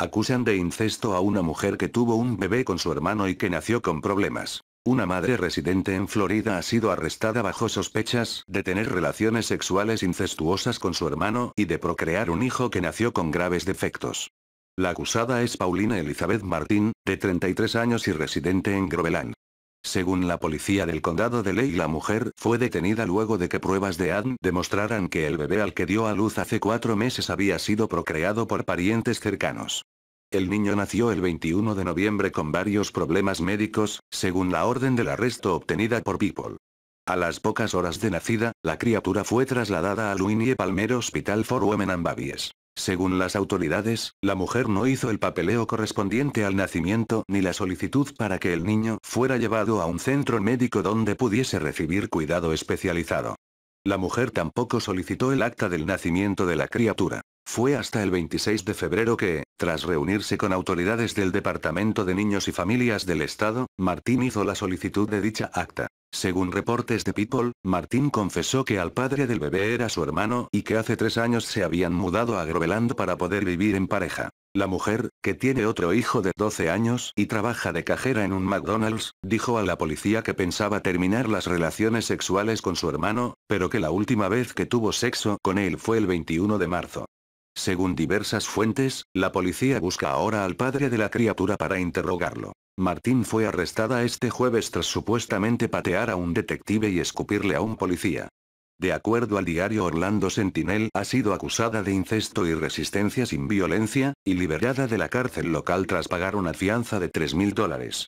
Acusan de incesto a una mujer que tuvo un bebé con su hermano y que nació con problemas. Una madre residente en Florida ha sido arrestada bajo sospechas de tener relaciones sexuales incestuosas con su hermano y de procrear un hijo que nació con graves defectos. La acusada es Paulina Elizabeth Martín, de 33 años y residente en Groveland. Según la policía del condado de Ley, la mujer fue detenida luego de que pruebas de ADN demostraran que el bebé al que dio a luz hace cuatro meses había sido procreado por parientes cercanos. El niño nació el 21 de noviembre con varios problemas médicos, según la orden del arresto obtenida por People. A las pocas horas de nacida, la criatura fue trasladada al Winnie Palmer Hospital for Women and Babies. Según las autoridades, la mujer no hizo el papeleo correspondiente al nacimiento ni la solicitud para que el niño fuera llevado a un centro médico donde pudiese recibir cuidado especializado. La mujer tampoco solicitó el acta del nacimiento de la criatura. Fue hasta el 26 de febrero que, tras reunirse con autoridades del Departamento de Niños y Familias del Estado, Martín hizo la solicitud de dicha acta. Según reportes de People, Martín confesó que al padre del bebé era su hermano y que hace tres años se habían mudado a Groveland para poder vivir en pareja. La mujer, que tiene otro hijo de 12 años y trabaja de cajera en un McDonald's, dijo a la policía que pensaba terminar las relaciones sexuales con su hermano, pero que la última vez que tuvo sexo con él fue el 21 de marzo. Según diversas fuentes, la policía busca ahora al padre de la criatura para interrogarlo. Martín fue arrestada este jueves tras supuestamente patear a un detective y escupirle a un policía. De acuerdo al diario Orlando Sentinel, ha sido acusada de incesto y resistencia sin violencia, y liberada de la cárcel local tras pagar una fianza de 3.000 dólares.